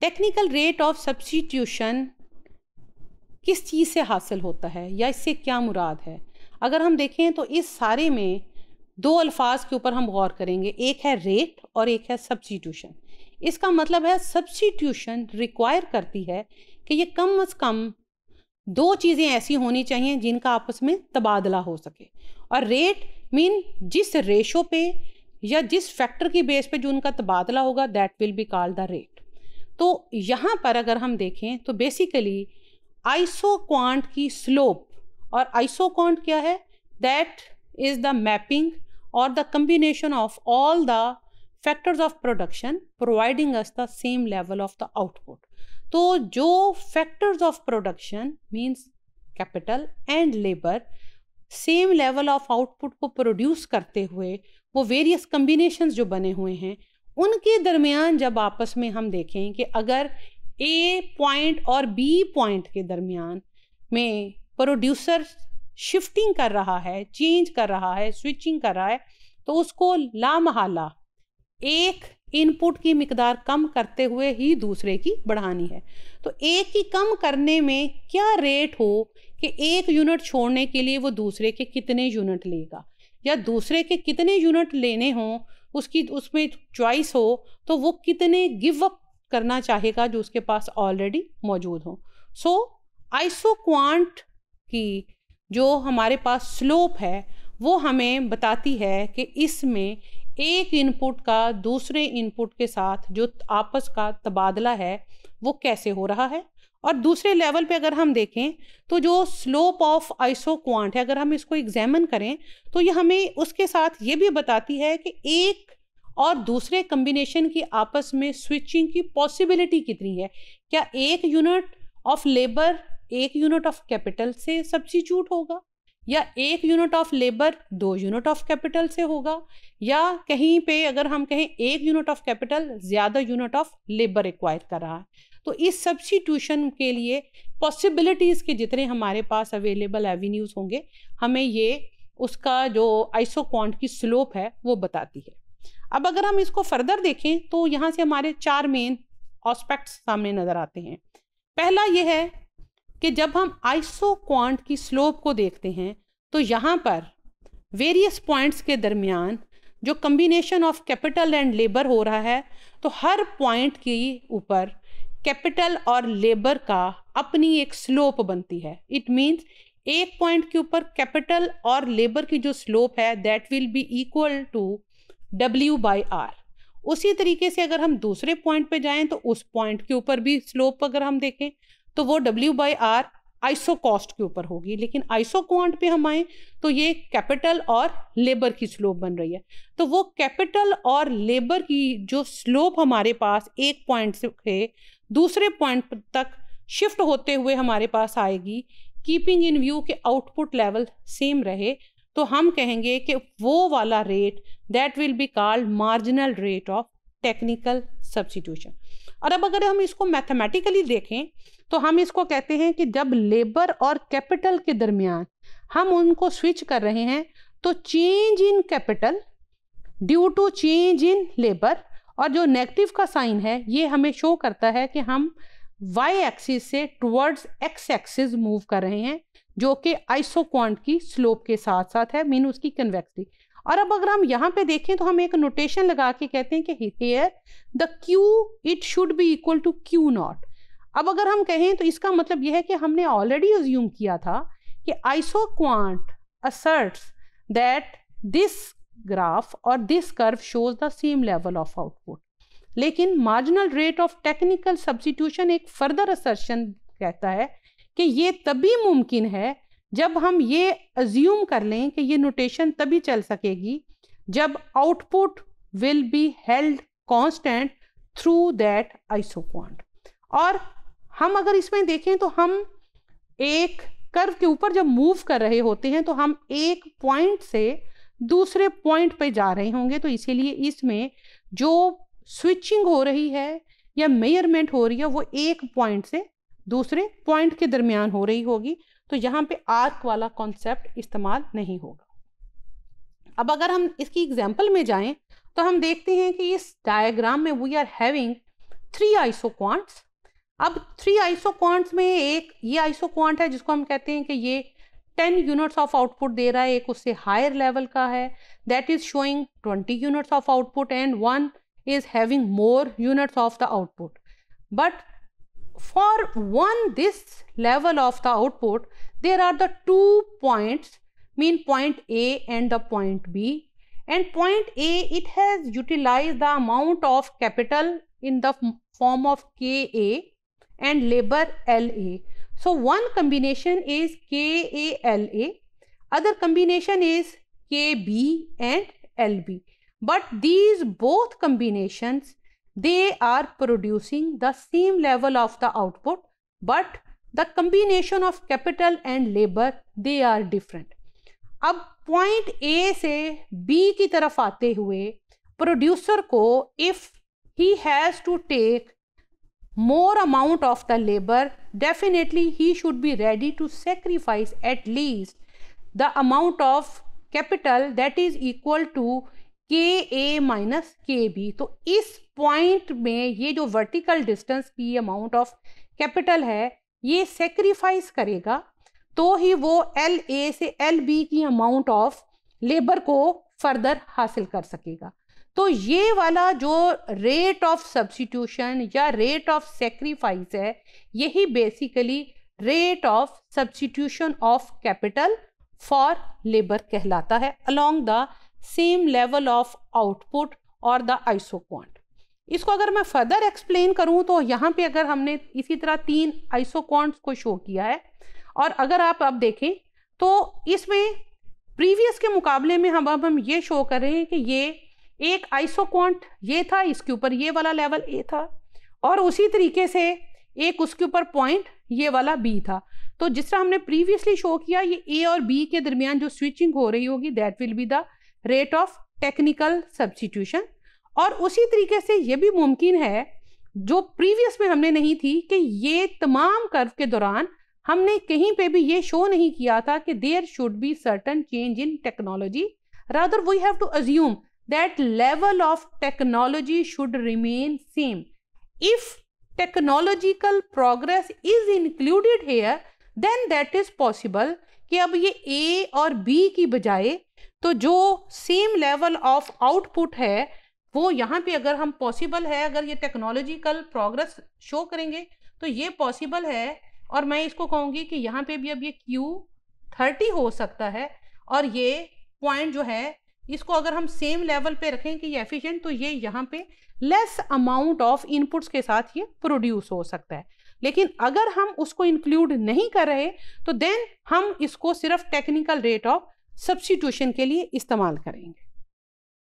Technical rate of substitution किस चीज़ से हासिल होता है या इससे क्या मुराद है अगर हम देखें तो इस सारे में दो अल्फाज के ऊपर हम गौर करेंगे एक है रेट और एक है सब्सटीट्यूशन इसका मतलब है सब्सटीट्यूशन रिक्वायर करती है कि ये कम अज़ कम दो चीज़ें ऐसी होनी चाहिए जिनका आपस में तबादला हो सके और रेट मीन जिस रेशो पे या जिस फैक्टर की बेस पे जो उनका तबादला होगा that will be called the rate तो यहाँ पर अगर हम देखें तो बेसिकली आइसोक्वांट की स्लोप और आइसोक्वांट क्या है दैट इज़ द मैपिंग और the combination of all the factors of production providing us the same level of the output तो जो factors of production means capital and labour same level of output को produce करते हुए वो various combination जो बने हुए हैं उनके दरमियान जब आपस में हम देखें कि अगर ए पॉइंट और बी पॉइंट के दरमियान में प्रोड्यूसर शिफ्टिंग कर रहा है चेंज कर रहा है स्विचिंग कर रहा है तो उसको लामहला एक इनपुट की मकदार कम करते हुए ही दूसरे की बढ़ानी है तो एक की कम करने में क्या रेट हो कि एक यूनिट छोड़ने के लिए वो दूसरे के कितने यूनिट लेगा या दूसरे के कितने यूनिट लेने हों उसकी उसमें चॉइस हो तो वो कितने गिव अप करना चाहेगा जो उसके पास ऑलरेडी मौजूद हो सो आइसो क्वांट की जो हमारे पास स्लोप है वो हमें बताती है कि इसमें एक इनपुट का दूसरे इनपुट के साथ जो आपस का तबादला है वो कैसे हो रहा है और दूसरे लेवल पे अगर हम देखें तो जो स्लोप ऑफ आइसो क्वांट है अगर हम इसको एग्जामिन करें तो ये हमें उसके साथ ये भी बताती है कि एक और दूसरे कम्बिनेशन की आपस में स्विचिंग की पॉसिबिलिटी कितनी है क्या एक यूनिट ऑफ लेबर एक यूनिट ऑफ कैपिटल से सब्सिट्यूट होगा या एक यूनिट ऑफ लेबर दो यूनिट ऑफ कैपिटल से होगा या कहीं पे अगर हम कहें एक यूनिट ऑफ कैपिटल ज़्यादा यूनिट ऑफ लेबर रिक्वायर कर रहा है तो इस सब्सिट्यूशन के लिए पॉसिबिलिटीज़ के जितने हमारे पास अवेलेबल एवेन्यूज़ होंगे हमें ये उसका जो आइसोकॉन्ट की स्लोप है वो बताती है अब अगर हम इसको फर्दर देखें तो यहाँ से हमारे चार मेन ऑस्पेक्ट्स सामने नज़र आते हैं पहला ये है कि जब हम आइसो क्वांट की स्लोप को देखते हैं तो यहाँ पर वेरियस पॉइंट्स के दरमियान जो combination of capital and labour हो रहा है तो हर पॉइंट के ऊपर कैपिटल और लेबर का अपनी एक स्लोप बनती है इट मीन्स एक पॉइंट के ऊपर कैपिटल और लेबर की जो स्लोप है that will be equal to W by R उसी तरीके से अगर हम दूसरे पॉइंट पे जाएं तो उस पॉइंट के ऊपर भी स्लोप अगर हम देखें तो वो W by R isocost के ऊपर होगी लेकिन आइसो क्वांट पे हम आए तो ये कैपिटल और लेबर की स्लोप बन रही है तो वो कैपिटल और लेबर की जो स्लोप हमारे पास एक पॉइंट से दूसरे पॉइंट तक शिफ्ट होते हुए हमारे पास आएगी कीपिंग इन व्यू के आउटपुट लेवल सेम रहे तो हम कहेंगे कि वो वाला rate that will be called marginal rate of technical substitution और अब अगर हम इसको मैथमेटिकली देखें तो हम इसको कहते हैं कि जब लेबर और कैपिटल के दरमियान हम उनको स्विच कर रहे हैं तो change in capital due to change in labour और जो नेगेटिव का साइन है ये हमें शो करता है कि हम वाई एक्सिस से टूवर्ड्स एक्स एक्सिस मूव कर रहे हैं जो कि आइसोक्वांट की स्लोप के साथ साथ है मीन उसकी कन्वेक्सिटी और अब अगर हम यहाँ पे देखें तो हम एक नोटेशन लगा के कहते हैं कि here the Q it should be equal to Q nought अब अगर हम कहें तो इसका मतलब यह है कि हमने ऑलरेडी एज्यूम किया था कि isoquant asserts that this graph और this curve shows the same level of output लेकिन marginal rate of technical substitution एक फर्दर असर्शन कहता है कि ये तभी मुमकिन है जब हम ये अज्यूम कर लें कि ये नोटेशन तभी चल सकेगी जब output will be held constant through that isoquant और हम अगर इसमें देखें तो हम एक कर्व के ऊपर जब मूव कर रहे होते हैं तो हम एक पॉइंट से दूसरे पॉइंट पे जा रहे होंगे तो इसीलिए इसमें जो स्विचिंग हो रही है या मेयरमेंट हो रही है वो एक पॉइंट से दूसरे पॉइंट के दरमियान हो रही होगी तो यहाँ पे आर्क वाला कॉन्सेप्ट इस्तेमाल नहीं होगा अब अगर हम इसकी एग्जाम्पल में जाएं तो हम देखते हैं कि इस डायग्राम में we are having three quants अब थ्री क्वांट्स में एक ये क्वांट है जिसको हम कहते हैं कि ये टेन यूनिट्स ऑफ आउटपुट दे रहा है एक उससे हायर लेवल का है that is showing twenty units of output and one is having more units of the output but for one this level of the output, there are the two points, mean point A and the point B. And point A, it has utilized the amount of capital in the form of KA and labor LA. So, one combination is KALA, other combination is KB and LB. But these both combinations they are producing the same level of the output but the combination of capital and labor they are different अब point A B की तरफ आते हुए producer को if he has to take more amount of the labor definitely he should be ready to sacrifice at least the amount of capital that is equal to के ए minus के B तो इस point में ये जो vertical distance की amount of capital है ये सेक्रीफाइस करेगा तो ही वो एल ए से एल बी की अमाउंट ऑफ लेबर को फर्दर हासिल कर सकेगा तो ये वाला जो रेट ऑफ सब्सिट्यूशन या रेट ऑफ सेक्रीफाइस है यही basically rate of substitution of capital for labour कहलाता है along the same level of output और द आइसोक्वांट इसको अगर मैं फर्दर एक्सप्लेन करूं तो यहाँ पे अगर हमने इसी तरह तीन आइसोक्वांट्स को शो किया है और अगर आप अब देखें तो इसमें प्रीवियस के मुकाबले में हम अब हम ये शो कर रहे हैं कि ये एक आइसोक्वांट ये था इसके ऊपर ये वाला लेवल ए था और उसी तरीके से एक उसके ऊपर पॉइंट ये वाला बी था तो जिस तरह हमने प्रीवियसली शो किया ये ए और बी के दरमियान जो स्विचिंग हो रही होगी that will be the rate of technical substitution और उसी तरीके से ये भी मुमकिन है जो प्रीवियस में हमने नहीं थी कि ये तमाम कर्व के दौरान हमने कहीं पे भी ये शो नहीं किया था कि there should be certain change in technology rather we have to assume that level of technology should remain same if technological progress is included here then that is possible कि अब ये ए और बी की बजाय तो जो सेम लेवल ऑफ आउटपुट है वो यहाँ पे अगर हम पॉसिबल है अगर ये टेक्नोलॉजिकल प्रोग्रेस शो करेंगे तो ये पॉसिबल है और मैं इसको कहूँगी कि यहाँ पे भी अब ये क्यू थर्टी हो सकता है और ये पॉइंट जो है इसको अगर हम सेम लेवल पे रखें कि ये एफिशिएंट तो ये यहाँ पे लेस अमाउंट ऑफ इनपुट्स के साथ ये प्रोड्यूस हो सकता है लेकिन अगर हम उसको इंक्लूड नहीं कर रहे तो देन हम इसको सिर्फ टेक्निकल रेट ऑफ सब्सिट्यूशन के लिए इस्तेमाल करेंगे